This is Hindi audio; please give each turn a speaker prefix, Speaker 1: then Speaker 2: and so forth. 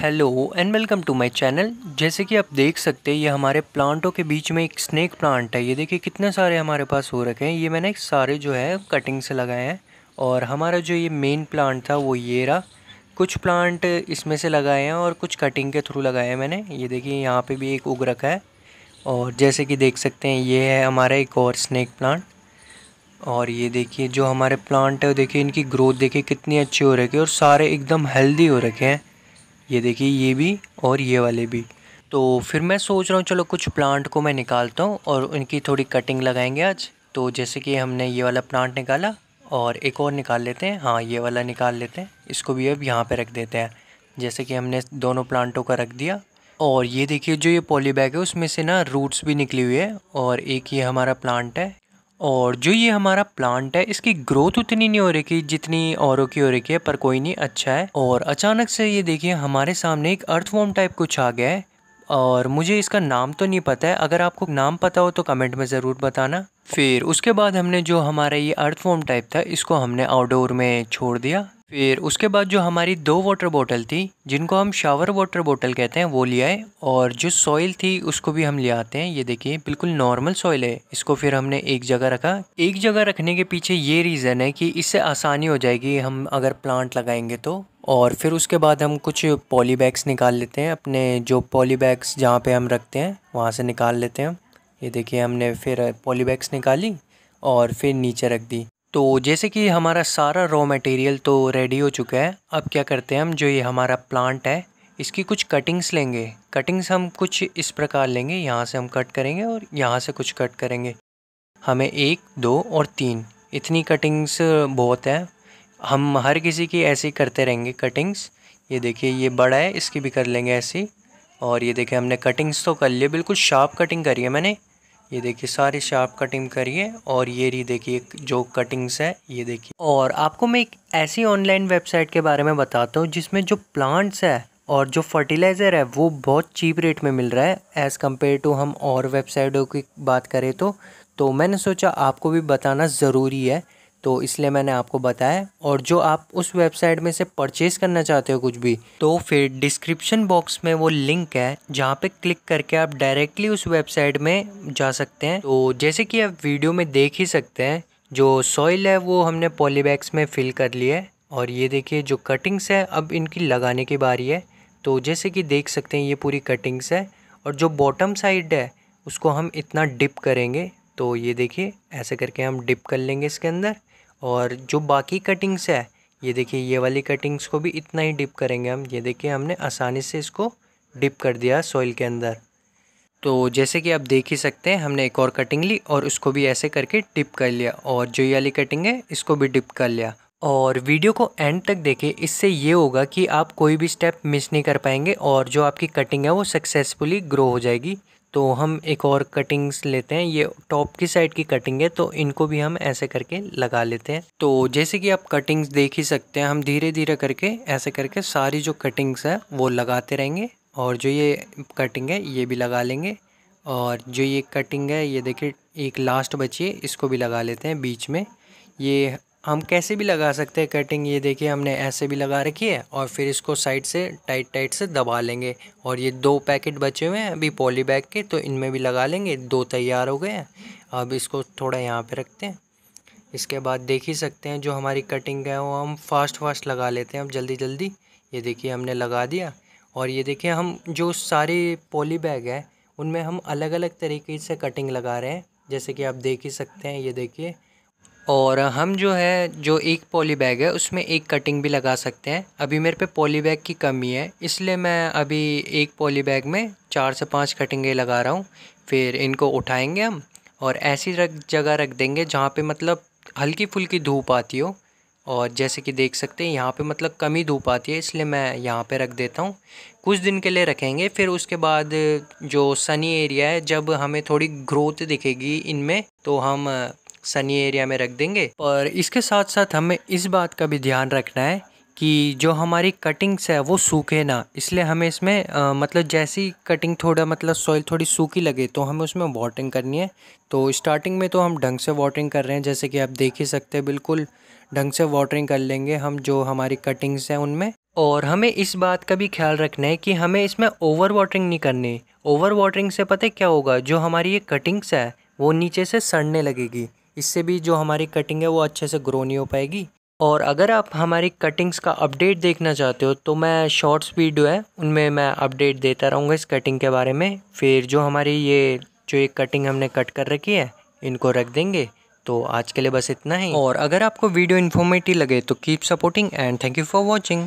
Speaker 1: hello and welcome to my channel जैसे कि आप देख सकते हैं ये हमारे प्लांटों के बीच में एक स्नेक प्लांट है ये देखिए कितने सारे हमारे पास हो रखे हैं ये मैंने सारे जो है कटिंग से लगाए हैं और हमारा जो ये मेन प्लांट था वो ये रहा कुछ प्लांट इसमें से लगाए हैं और कुछ कटिंग के थ्रू लगाए हैं मैंने ये देखिए यहाँ पर भी एक उग रखा है और जैसे कि देख सकते हैं ये है हमारा एक और स्नैक प्लांट और ये देखिए जो हमारे प्लांट है देखिए इनकी ग्रोथ देखिए कितनी अच्छी हो रखी है और सारे एकदम हेल्दी हो रखे हैं ये देखिए ये भी और ये वाले भी तो फिर मैं सोच रहा हूँ चलो कुछ प्लांट को मैं निकालता हूँ और उनकी थोड़ी कटिंग लगाएंगे आज तो जैसे कि हमने ये वाला प्लांट निकाला और एक और निकाल लेते हैं हाँ ये वाला निकाल लेते हैं इसको भी अब यहाँ पे रख देते हैं जैसे कि हमने दोनों प्लांटों का रख दिया और ये देखिए जो ये पॉलीबैग है उसमें से ना रूट्स भी निकली हुई है और एक ये हमारा प्लांट है और जो ये हमारा प्लांट है इसकी ग्रोथ उतनी नहीं हो रही की जितनी औरों की हो रही है पर कोई नहीं अच्छा है और अचानक से ये देखिए हमारे सामने एक अर्थवॉर्म टाइप कुछ आ गया है और मुझे इसका नाम तो नहीं पता है अगर आपको नाम पता हो तो कमेंट में ज़रूर बताना फिर उसके बाद हमने जो हमारा ये अर्थ फॉर्म टाइप था इसको हमने आउटडोर में छोड़ दिया फिर उसके बाद जो हमारी दो वाटर बॉटल थी जिनको हम शावर वाटर बॉटल कहते हैं वो ले आए और जो सॉइल थी उसको भी हम ले आते हैं ये देखिए बिल्कुल नॉर्मल सॉइल है इसको फिर हमने एक जगह रखा एक जगह रखने के पीछे ये रीज़न है कि इससे आसानी हो जाएगी हम अगर प्लांट लगाएंगे तो और फिर उसके बाद हम कुछ पॉली बैग्स निकाल लेते हैं अपने जो पॉली बैग्स जहाँ पर हम रखते हैं वहाँ से निकाल लेते हैं ये देखिए हमने फिर पॉली बैग्स निकाली और फिर नीचे रख दी तो जैसे कि हमारा सारा रॉ मटेरियल तो रेडी हो चुका है अब क्या करते हैं हम जो ये हमारा प्लांट है इसकी कुछ कटिंग्स लेंगे कटिंग्स हम कुछ इस प्रकार लेंगे यहाँ से हम कट करेंगे और यहाँ से कुछ कट करेंगे हमें एक दो और तीन इतनी कटिंग्स बहुत है हम हर किसी की ऐसे करते रहेंगे कटिंग्स ये देखिए ये बड़ा है इसकी भी कर लेंगे ऐसी और ये देखिए हमने कटिंग्स तो कर लिए बिल्कुल शार्प कटिंग करी है मैंने ये देखिए सारी शार्प कटिंग करिए और ये रही देखिए जो कटिंग्स है ये देखिए और आपको मैं एक ऐसी ऑनलाइन वेबसाइट के बारे में बताता हूँ जिसमें जो प्लांट्स है और जो फर्टिलाइज़र है वो बहुत चीप रेट में मिल रहा है एज़ कम्पेयर टू हम और वेबसाइटों की बात करें तो तो मैंने सोचा आपको भी बताना ज़रूरी है तो इसलिए मैंने आपको बताया और जो आप उस वेबसाइट में से परचेस करना चाहते हो कुछ भी तो फिर डिस्क्रिप्शन बॉक्स में वो लिंक है जहाँ पे क्लिक करके आप डायरेक्टली उस वेबसाइट में जा सकते हैं तो जैसे कि आप वीडियो में देख ही सकते हैं जो सॉइल है वो हमने पॉलीबैग्स में फिल कर लिया है और ये देखिए जो कटिंग्स है अब इनकी लगाने की बारी है तो जैसे कि देख सकते हैं ये पूरी कटिंग्स है और जो बॉटम साइड है उसको हम इतना डिप करेंगे तो ये देखिए ऐसे करके हम डिप कर लेंगे इसके अंदर और जो बाकी कटिंग्स है ये देखिए ये वाली कटिंग्स को भी इतना ही डिप करेंगे हम ये देखिए हमने आसानी से इसको डिप कर दिया सॉइल के अंदर तो जैसे कि आप देख ही सकते हैं हमने एक और कटिंग ली और उसको भी ऐसे करके डिप कर लिया और जो ये वाली कटिंग है इसको भी डिप कर लिया और वीडियो को एंड तक देखें इससे ये होगा कि आप कोई भी स्टेप मिस नहीं कर पाएंगे और जो आपकी कटिंग है वो सक्सेसफुली ग्रो हो जाएगी तो हम एक और कटिंग्स लेते हैं ये टॉप की साइड की कटिंग है तो इनको भी हम ऐसे करके लगा लेते हैं तो जैसे कि आप कटिंग्स देख ही सकते हैं हम धीरे धीरे करके ऐसे करके सारी जो कटिंग्स है वो लगाते रहेंगे और जो ये कटिंग है ये भी लगा लेंगे और जो ये कटिंग है ये देखिए एक लास्ट बची है इसको भी लगा लेते हैं बीच में ये हम कैसे भी लगा सकते हैं कटिंग ये देखिए हमने ऐसे भी लगा रखी है और फिर इसको साइड से टाइट टाइट से दबा लेंगे और ये दो पैकेट बचे हुए हैं अभी पॉली बैग के तो इनमें भी लगा लेंगे दो तैयार हो गए हैं अब इसको थोड़ा यहाँ पे रखते हैं इसके बाद देख ही सकते हैं जो हमारी कटिंग है वो हम फास्ट फास्ट लगा लेते हैं अब जल्दी जल्दी ये देखिए हमने लगा दिया और ये देखिए हम जो सारे पॉली बैग हैं उनमें हम अलग अलग तरीके से कटिंग लगा रहे हैं जैसे कि आप देख ही सकते हैं ये देखिए और हम जो है जो एक पॉली बैग है उसमें एक कटिंग भी लगा सकते हैं अभी मेरे पे पॉली बैग की कमी है इसलिए मैं अभी एक पॉली बैग में चार से पांच कटिंगें लगा रहा हूँ फिर इनको उठाएंगे हम और ऐसी रख जगह रख देंगे जहाँ पे मतलब हल्की फुल्की धूप आती हो और जैसे कि देख सकते हैं यहाँ पे मतलब कम धूप आती है इसलिए मैं यहाँ पे रख देता हूँ कुछ दिन के लिए रखेंगे फिर उसके बाद जो सनी एरिया है जब हमें थोड़ी ग्रोथ दिखेगी इनमें तो हम सनी एरिया में रख देंगे और इसके साथ साथ हमें इस बात का भी ध्यान रखना है कि जो हमारी कटिंग्स है वो सूखे ना इसलिए हमें इसमें आ, मतलब जैसी कटिंग थोड़ा मतलब सॉइल थोड़ी सूखी लगे तो हमें उसमें वाटरिंग करनी है तो स्टार्टिंग में तो हम ढंग से वाटरिंग कर रहे हैं जैसे कि आप देख ही सकते हैं बिल्कुल ढंग से वाटरिंग कर लेंगे हम जो हमारी कटिंग्स हैं उनमें और हमें इस बात का भी ख्याल रखना है कि हमें इसमें ओवर वाटरिंग नहीं करनी ओवर वाटरिंग से पता क्या होगा जो हमारी ये कटिंग्स है वो नीचे से सड़ने लगेगी इससे भी जो हमारी कटिंग है वो अच्छे से ग्रो नहीं हो पाएगी और अगर आप हमारी कटिंग्स का अपडेट देखना चाहते हो तो मैं शॉर्ट्स वीडियो है उनमें मैं अपडेट देता रहूँगा इस कटिंग के बारे में फिर जो हमारी ये जो एक कटिंग हमने कट कर रखी है इनको रख देंगे तो आज के लिए बस इतना ही और अगर आपको वीडियो इन्फॉर्मेटिव लगे तो keep supporting and thank you for watching